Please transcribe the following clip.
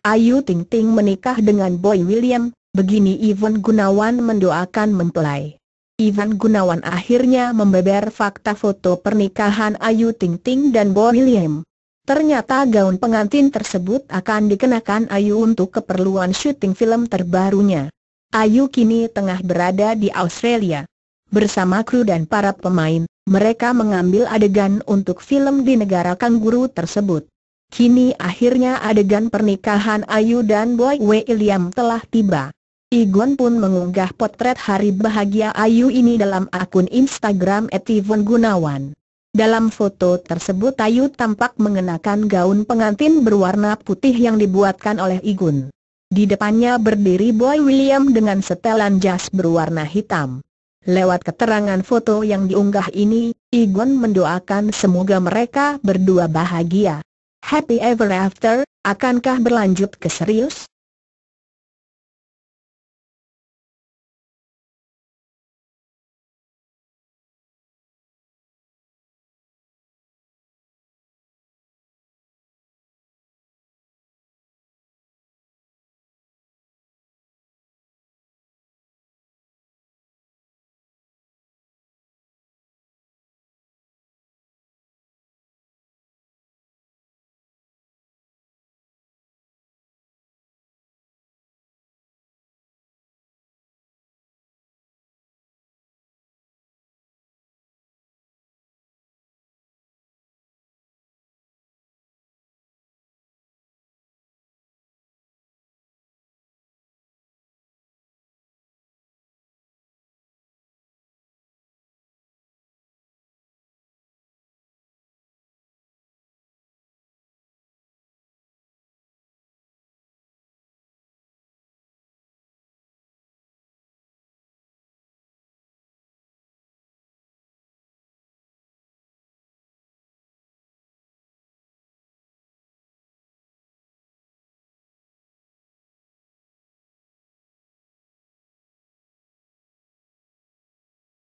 Ayu Ting Ting menikah dengan Boy William, begini Ivan Gunawan mendoakan mempelai. Ivan Gunawan akhirnya membeber fakta foto pernikahan Ayu Ting Ting dan Boy William. Ternyata gaun pengantin tersebut akan dikenakan Ayu untuk keperluan syuting film terbarunya. Ayu kini tengah berada di Australia. Bersama kru dan para pemain, mereka mengambil adegan untuk film di negara kangguru tersebut. Kini akhirnya adegan pernikahan Ayu dan Boy William telah tiba. Igon pun mengunggah potret hari bahagia Ayu ini dalam akun Instagram Etivon Gunawan. Dalam foto tersebut Ayu tampak mengenakan gaun pengantin berwarna putih yang dibuatkan oleh Igun. Di depannya berdiri Boy William dengan setelan jas berwarna hitam. Lewat keterangan foto yang diunggah ini, Igun mendoakan semoga mereka berdua bahagia. Happy Ever After, akankah berlanjut ke serius?